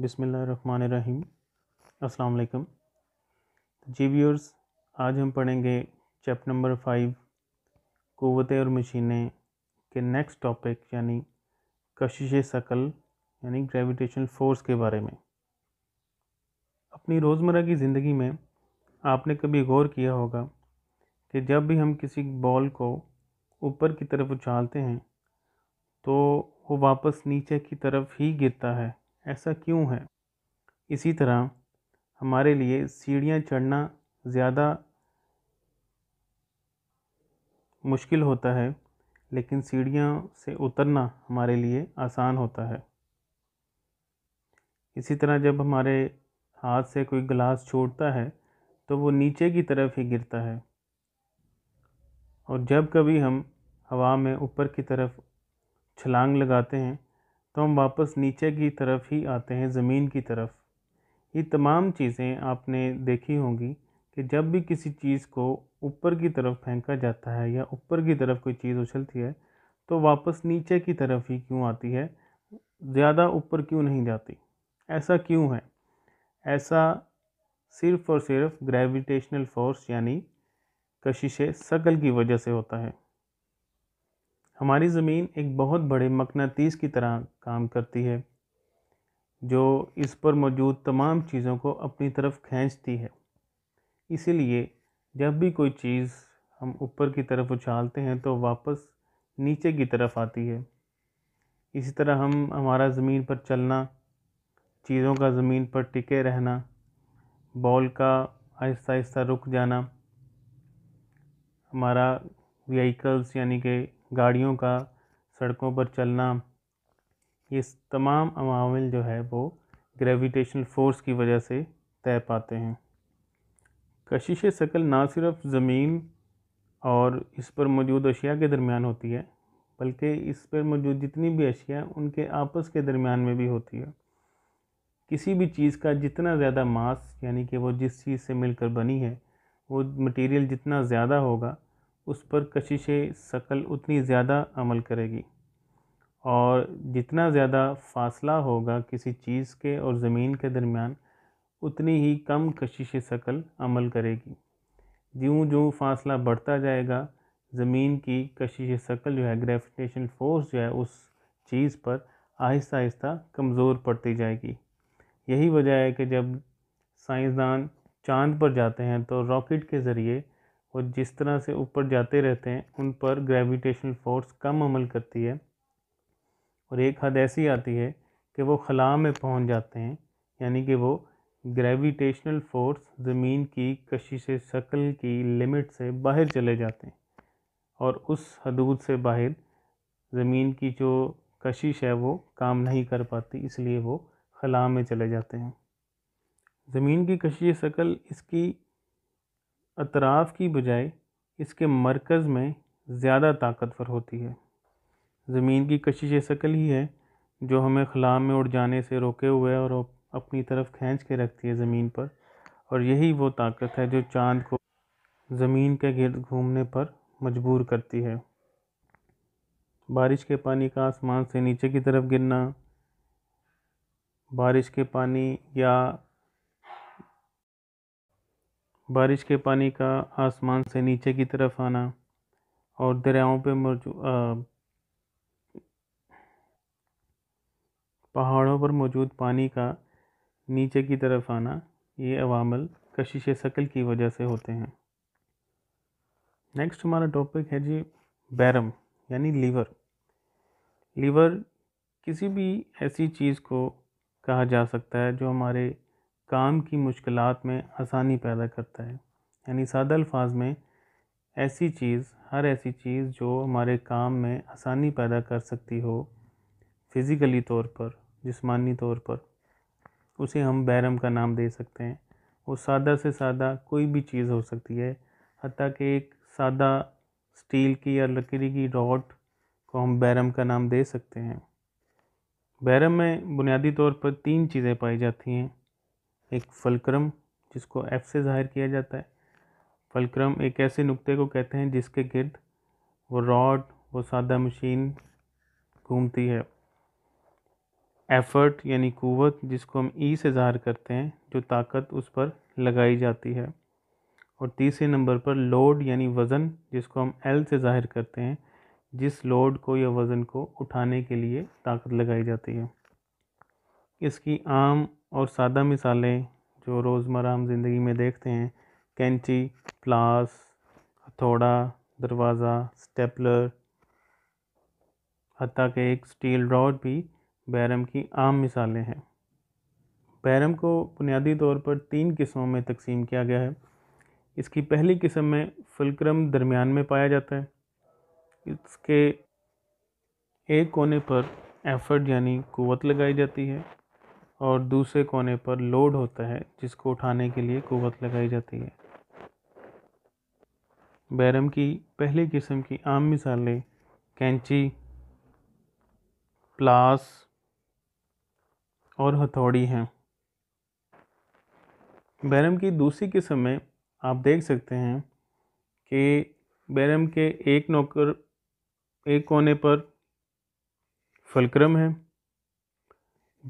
बिसमीम अस्सलाम जी व्यूअर्स आज हम पढ़ेंगे चैप्टर नंबर फाइव क़वतें और मशीनें के नेक्स्ट टॉपिक यानी कशिश शकल यानी ग्रेविटेशनल फ़ोर्स के बारे में अपनी रोज़मर्रा की ज़िंदगी में आपने कभी गौर किया होगा कि जब भी हम किसी बॉल को ऊपर की तरफ उछालते हैं तो वो वापस नीचे की तरफ ही गिरता है ऐसा क्यों है इसी तरह हमारे लिए सीढ़ियाँ चढ़ना ज़्यादा मुश्किल होता है लेकिन सीढ़ियों से उतरना हमारे लिए आसान होता है इसी तरह जब हमारे हाथ से कोई गिलास छोड़ता है तो वो नीचे की तरफ ही गिरता है और जब कभी हम हवा में ऊपर की तरफ छलांग लगाते हैं तो हम वापस नीचे की तरफ ही आते हैं ज़मीन की तरफ ये तमाम चीज़ें आपने देखी होंगी कि जब भी किसी चीज़ को ऊपर की तरफ फेंका जाता है या ऊपर की तरफ कोई चीज़ उछलती है तो वापस नीचे की तरफ ही क्यों आती है ज़्यादा ऊपर क्यों नहीं जाती ऐसा क्यों है ऐसा सिर्फ़ और सिर्फ ग्रेविटेशनल फोर्स यानी कशिश सकल की वजह से होता है हमारी ज़मीन एक बहुत बड़े मकनातीस की तरह काम करती है जो इस पर मौजूद तमाम चीज़ों को अपनी तरफ खींचती है इसीलिए जब भी कोई चीज़ हम ऊपर की तरफ उछालते हैं तो वापस नीचे की तरफ आती है इसी तरह हम हमारा ज़मीन पर चलना चीज़ों का ज़मीन पर टिके रहना बॉल का आहिस्ता आहिस्ता रुक जाना हमारा व्हीकल्स यानी कि गाड़ियों का सड़कों पर चलना ये तमाम अवामिल जो है वो ग्रेविटेशनल फ़ोर्स की वजह से तय पाते हैं कशिश शक्ल ना सिर्फ ज़मीन और इस पर मौजूद अशिया के दरमियान होती है बल्कि इस पर मौजूद जितनी भी अशिया उनके आपस के दरमियान में भी होती है किसी भी चीज़ का जितना ज़्यादा मास यानी कि वो जिस चीज़ से मिलकर बनी है वो मटेरियल जितना ज़्यादा होगा उस पर कशिश शकल उतनी ज़्यादा अमल करेगी और जितना ज़्यादा फासला होगा किसी चीज़ के और ज़मीन के दरमियान उतनी ही कम कशिश शकल अमल करेगी जो जूँ फासला बढ़ता जाएगा ज़मीन की कशिश शक्ल जो है ग्रेविटेशन फोर्स जो है उस चीज़ पर आहिस्ता आहिस्ता कमज़ोर पड़ती जाएगी यही वजह है कि जब साइंसदान चांद पर जाते हैं तो रॉकेट के ज़रिए और जिस तरह से ऊपर जाते रहते हैं उन पर ग्रेविटेशनल फ़ोर्स कम अमल करती है और एक हद ऐसी आती है कि वो खला में पहुंच जाते हैं यानी कि वो ग्रेविटेशनल फ़ोर्स ज़मीन की कशिश शक्ल की लिमिट से बाहर चले जाते हैं और उस हदूद से बाहर ज़मीन की जो कशिश है वो काम नहीं कर पाती इसलिए वो खला में चले जाते हैं ज़मीन की कशिश शक्ल इसकी अतराफ़ की बजाय इसके मरकज़ में ज़्यादा ताकतवर होती है ज़मीन की कशिश शक्ल ही है जो हमें खला में उड़ जाने से रोके हुए और अपनी तरफ खींच के रखती है ज़मीन पर और यही वो ताकत है जो चाँद को ज़मीन के गिरद घूमने पर मजबूर करती है बारिश के पानी का आसमान से नीचे की तरफ गिरना बारिश के पानी या बारिश के पानी का आसमान से नीचे की तरफ आना और दरियाओं पे मौजूद पहाड़ों पर मौजूद पानी का नीचे की तरफ आना ये अवामल कशिश शक्ल की वजह से होते हैं नेक्स्ट हमारा टॉपिक है जी बैरम यानी लीवर लीवर किसी भी ऐसी चीज़ को कहा जा सकता है जो हमारे काम की मुश्किल में आसानी पैदा करता है यानी सादा अल्फाज में ऐसी चीज़ हर ऐसी चीज़ जो हमारे काम में आसानी पैदा कर सकती हो फिज़िकली तौर पर जिस्मानी तौर पर उसे हम बैरम का नाम दे सकते हैं वो सादा से सादा कोई भी चीज़ हो सकती है हती कि एक सादा स्टील की या लकड़ी की रॉड को हम बैरम का नाम दे सकते हैं बैरम में बुनियादी तौर पर तीन चीज़ें पाई जाती हैं एक फलक्रम जिसको एफ से ज़ाहिर किया जाता है फलक्रम एक ऐसे नुक्ते को कहते हैं जिसके गिर्द वो रॉड वो सादा मशीन घूमती है एफर्ट यानी कुवत जिसको हम ई e से ज़ाहिर करते हैं जो ताकत उस पर लगाई जाती है और तीसरे नंबर पर लोड यानी वज़न जिसको हम एल से ज़ाहिर करते हैं जिस लोड को या वज़न को उठाने के लिए ताकत लगाई जाती है इसकी आम और सादा मिसालें जो रोज़मर हम ज़िंदगी में देखते हैं कैंची प्लास हथौड़ा दरवाज़ा स्टेपलर हती के एक स्टील रॉड भी बैरम की आम मिसालें हैं बैरम को बुनियादी तौर पर तीन किस्मों में तकसीम किया गया है इसकी पहली किस्म में फुलक्रम दरमियान में पाया जाता है इसके एक कोने पर एफर्ट यानी कुवत लगाई जाती है और दूसरे कोने पर लोड होता है जिसको उठाने के लिए कुवत लगाई जाती है बैरम की पहली किस्म की आम मिसालें कैंची प्लास और हथौड़ी हैं बैरम की दूसरी किस्म में आप देख सकते हैं कि बैरम के एक नौकर एक कोने पर फलक्रम है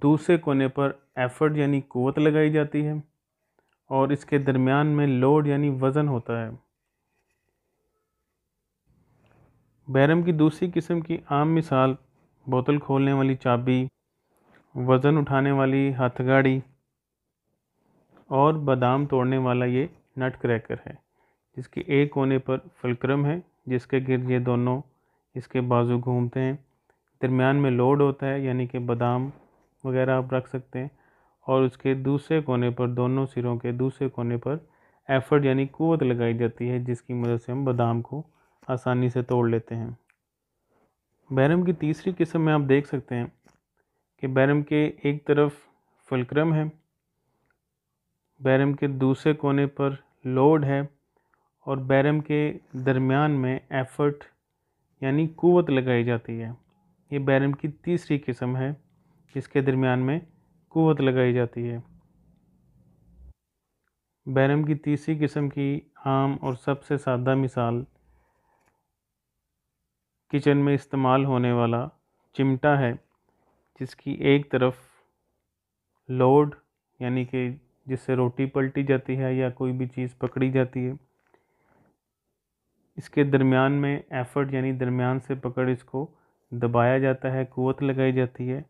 दूसरे कोने पर एफर्ट यानी कुत लगाई जाती है और इसके दरमियान में लोड यानी वज़न होता है बैरम की दूसरी किस्म की आम मिसाल बोतल खोलने वाली चाबी वज़न उठाने वाली हथगाड़ी और बादाम तोड़ने वाला ये नट क्रैकर है जिसके एक कोने पर फलक्रम है जिसके गिर्द ये दोनों इसके बाजू घूमते हैं दरमियान में लोड होता है यानी कि बादाम वगैरह आप रख सकते हैं और उसके दूसरे कोने पर दोनों सिरों के दूसरे कोने पर एफर्ट यानी कुवत लगाई जाती है जिसकी मदद से हम बादाम को आसानी से तोड़ लेते हैं बैरम की तीसरी किस्म में आप देख सकते हैं कि बैरम के एक तरफ फलक्रम है बैरम के दूसरे कोने पर लोड है और बैरम के दरमियान में एफर्ट यानी कुवत लगाई जाती है ये बैरम की तीसरी किस्म है जिसके दरमियान में कुवत लगाई जाती है बैरम की तीसरी किस्म की आम और सबसे सादा मिसाल किचन में इस्तेमाल होने वाला चिमटा है जिसकी एक तरफ लोड यानी कि जिससे रोटी पलटी जाती है या कोई भी चीज़ पकड़ी जाती है इसके दरमियान में एफर्ट यानी दरमियान से पकड़ इसको दबाया जाता है कुवत लगाई जाती है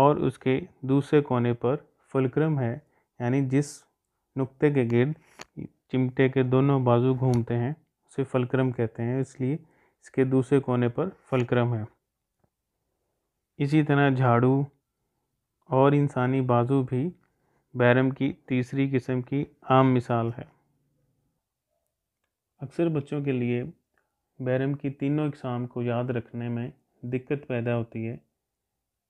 और उसके दूसरे कोने पर फुलक्रम है यानी जिस नुक्ते के गिर्द चिमटे के दोनों बाजू घूमते हैं उसे फलक्रम कहते हैं इसलिए इसके दूसरे कोने पर फलक्रम है इसी तरह झाड़ू और इंसानी बाजू भी बैरम की तीसरी किस्म की आम मिसाल है अक्सर बच्चों के लिए बैरम की तीनों इकसाम को याद रखने में दिक्कत पैदा होती है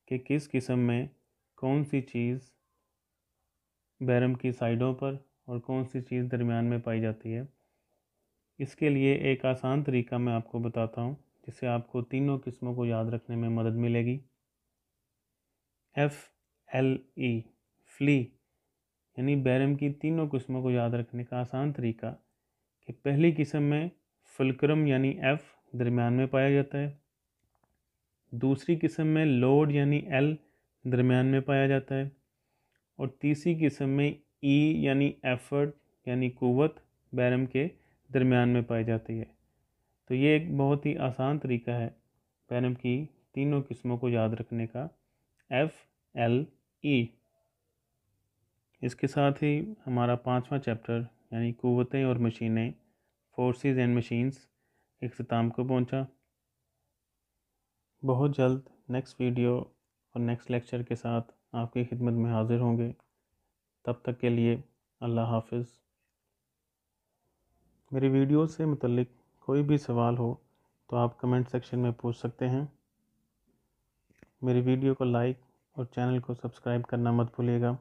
कि किस किस्म में कौन सी चीज़ बैरम की साइडों पर और कौन सी चीज़ दरमियान में पाई जाती है इसके लिए एक आसान तरीका मैं आपको बताता हूँ जिससे आपको तीनों किस्मों को याद रखने में मदद मिलेगी एफ़ एल ई फ्ली यानी बैरम की तीनों किस्मों को याद रखने का आसान तरीका कि पहली किस्म में फुलक्रम यानी एफ़ दरमियान में पाया जाता है दूसरी किस्म में लोड यानी एल दरमियान में पाया जाता है और तीसरी किस्म में ई e यानी एफर्ट यानी कुवत बैरम के दरमियान में पाई जाती है तो ये एक बहुत ही आसान तरीका है बैरम की तीनों किस्मों को याद रखने का एफ एल ई इसके साथ ही हमारा पाँचवा चैप्टर यानी कुवतें और मशीनें फोर्सेस एंड मशीन्स अख्ताम को पहुंचा बहुत जल्द नेक्स्ट वीडियो और नेक्स्ट लेक्चर के साथ आपकी खिदमत में हाज़िर होंगे तब तक के लिए अल्लाह हाफिज़ मेरी वीडियो से मतलब कोई भी सवाल हो तो आप कमेंट सेक्शन में पूछ सकते हैं मेरी वीडियो को लाइक और चैनल को सब्सक्राइब करना मत भूलिएगा